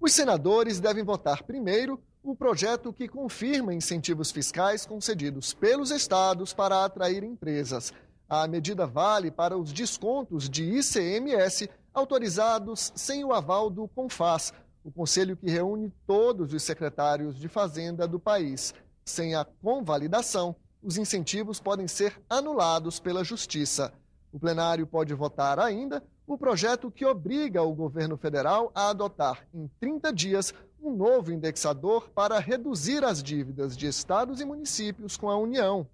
Os senadores devem votar primeiro o projeto que confirma incentivos fiscais concedidos pelos estados para atrair empresas. A medida vale para os descontos de ICMS autorizados sem o aval do CONFAS, o conselho que reúne todos os secretários de Fazenda do país. Sem a convalidação, os incentivos podem ser anulados pela Justiça. O plenário pode votar ainda o projeto que obriga o governo federal a adotar, em 30 dias, um novo indexador para reduzir as dívidas de estados e municípios com a União.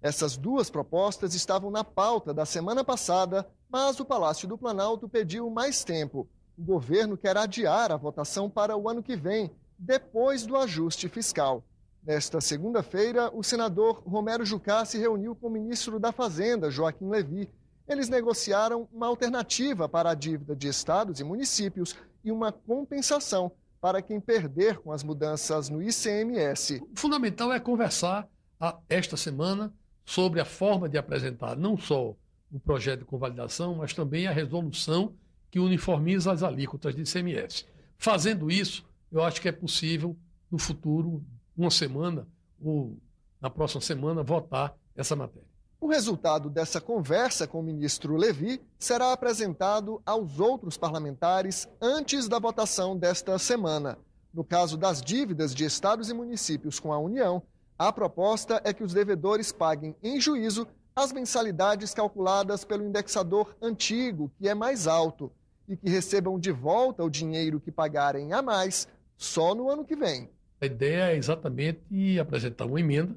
Essas duas propostas estavam na pauta da semana passada, mas o Palácio do Planalto pediu mais tempo. O governo quer adiar a votação para o ano que vem, depois do ajuste fiscal. Nesta segunda-feira, o senador Romero Jucá se reuniu com o ministro da Fazenda, Joaquim Levi, eles negociaram uma alternativa para a dívida de estados e municípios e uma compensação para quem perder com as mudanças no ICMS. O fundamental é conversar a, esta semana sobre a forma de apresentar não só o projeto de convalidação, mas também a resolução que uniformiza as alíquotas de ICMS. Fazendo isso, eu acho que é possível, no futuro, uma semana ou na próxima semana, votar essa matéria. O resultado dessa conversa com o ministro Levi será apresentado aos outros parlamentares antes da votação desta semana. No caso das dívidas de estados e municípios com a União, a proposta é que os devedores paguem em juízo as mensalidades calculadas pelo indexador antigo, que é mais alto, e que recebam de volta o dinheiro que pagarem a mais só no ano que vem. A ideia é exatamente apresentar uma emenda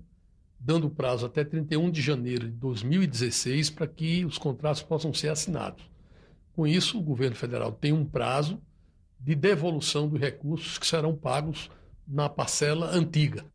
dando prazo até 31 de janeiro de 2016 para que os contratos possam ser assinados. Com isso, o governo federal tem um prazo de devolução dos recursos que serão pagos na parcela antiga.